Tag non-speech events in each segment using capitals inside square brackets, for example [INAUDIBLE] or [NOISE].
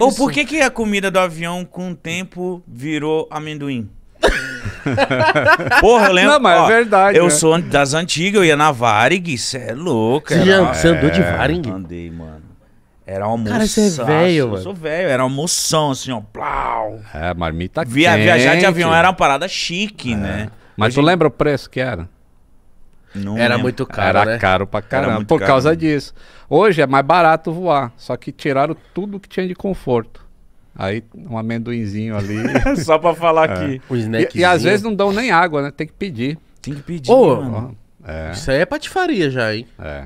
Ou por que, que a comida do avião, com o tempo, virou amendoim? Porra, eu lembro. Não, mas é ó, é verdade. Eu né? sou das antigas, eu ia na Varig, você é louco. Você, você andou de é, Varig? Andei, mano. Era almoço. Cara, você é velho, mano. Eu sou velho, era almoção, assim, ó. Plau. É, marmita Via, quente. Viajar de avião era uma parada chique, é. né? Mas Hoje... tu lembra o preço que era? Não era muito caro. Era né? caro pra caramba. Por caro, causa né? disso. Hoje é mais barato voar, só que tiraram tudo que tinha de conforto. Aí um amendoinzinho ali. [LAUGHS] É só pra falar é. e, e às vezes não dão nem água, né? Tem que pedir. Tem que pedir. Oh, mano. É. Isso aí é patifaria já, hein? É.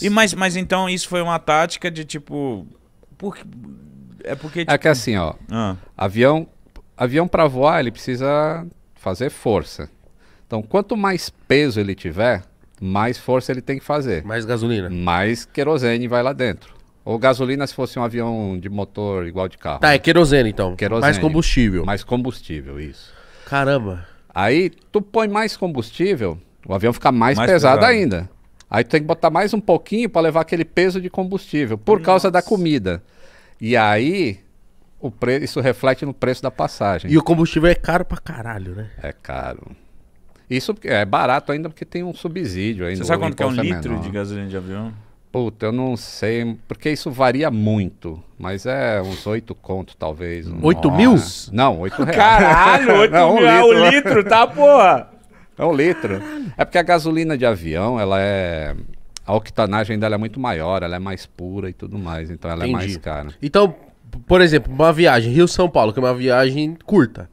E mas, mas então isso foi uma tática de tipo. Por... É porque. Tipo... É que tipo assim, ó. Ah. Avião, avião para voar, ele precisa fazer força. Então, quanto mais peso ele tiver, mais força ele tem que fazer. Mais gasolina. Mais querosene vai lá dentro. Ou gasolina se fosse um avião de motor igual de carro. Tá, é querosene então. Querosene. Mais combustível. Mais combustível, isso. Caramba. Aí tu põe mais combustível, o avião fica mais, mais pesado, pesado, ainda. Aí tu tem que botar mais um pouquinho para levar aquele peso de combustível por Nossa. causa da comida. E aí o pre... isso reflete no preço da passagem. E o combustível é caro pra caralho, né? É caro. Isso é barato ainda porque tem um subsídio ainda. Você sabe quanto que é um é litro de gasolina de avião? Puta, eu não sei, porque isso varia muito, mas é uns oito conto, talvez. Oito mil? Não, oito reais. Caralho, [LAUGHS] oito mil um é litro. um litro, tá, porra? É um litro. É porque a gasolina de avião, ela é a octanagem dela é muito maior, ela é mais pura e tudo mais, então ela Entendi. é mais cara. Então, por exemplo, uma viagem Rio-São Paulo, que é uma viagem curta,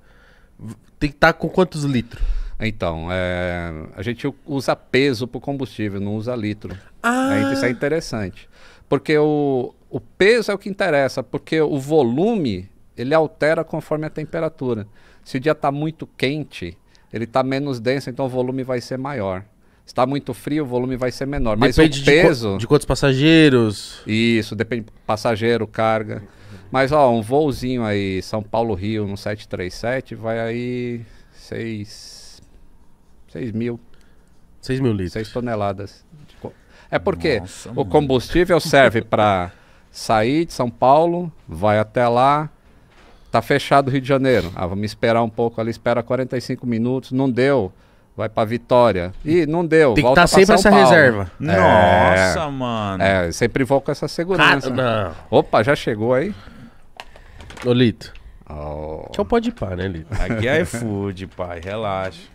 tem que estar tá com quantos litros? Então, é, a gente usa peso para o combustível, não usa litro. Ah. É, isso é interessante. Porque o, o peso é o que interessa, porque o volume ele altera conforme a temperatura. Se o dia está muito quente, ele está menos denso, então o volume vai ser maior. Se está muito frio, o volume vai ser menor. Mas depende o peso. De, de, quantos passageiros? Isso, depende. Passageiro, carga. Mas, ó, um voozinho aí, São Paulo-Rio, no 737, vai aí. seis 6 mil. 6 mil litros. 6 toneladas. É porque Nossa, o combustível mano. serve [LAUGHS] para sair de São Paulo, vai até lá, tá fechado o Rio de Janeiro. Ah, vamos esperar um pouco ali, espera 45 minutos, não deu. Vai para Vitória. Ih, não deu. Tem que estar tá sempre São essa Paulo. reserva. É. Nossa, mano. É, sempre vou com essa segurança. Cara, Opa, já chegou aí? Ô, Lito. Oh. Que é o pode par, né, Lito? Aqui é iFood, pai. Relaxa.